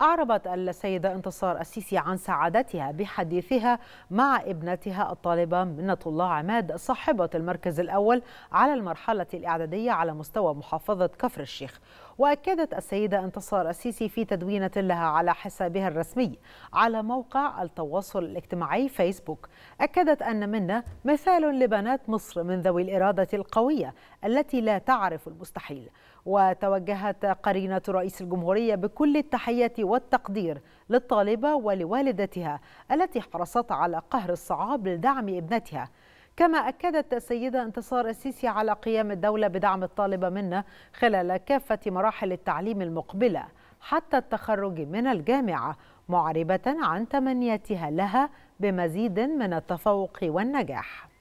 أعربت السيدة انتصار السيسي عن سعادتها بحديثها مع ابنتها الطالبة منة الله عماد صاحبة المركز الأول على المرحلة الإعدادية على مستوى محافظة كفر الشيخ وأكدت السيدة انتصار السيسي في تدوينة لها على حسابها الرسمي على موقع التواصل الاجتماعي فيسبوك أكدت أن منا مثال لبنات مصر من ذوي الإرادة القوية التي لا تعرف المستحيل وتوجهت قرينة رئيس الجمهورية بكل التحية والتقدير للطالبة ولوالدتها التي حرصت على قهر الصعاب لدعم ابنتها كما أكدت السيدة انتصار السيسي على قيام الدولة بدعم الطالبة منا خلال كافة مراحل التعليم المقبلة حتى التخرج من الجامعة معربة عن تمنياتها لها بمزيد من التفوق والنجاح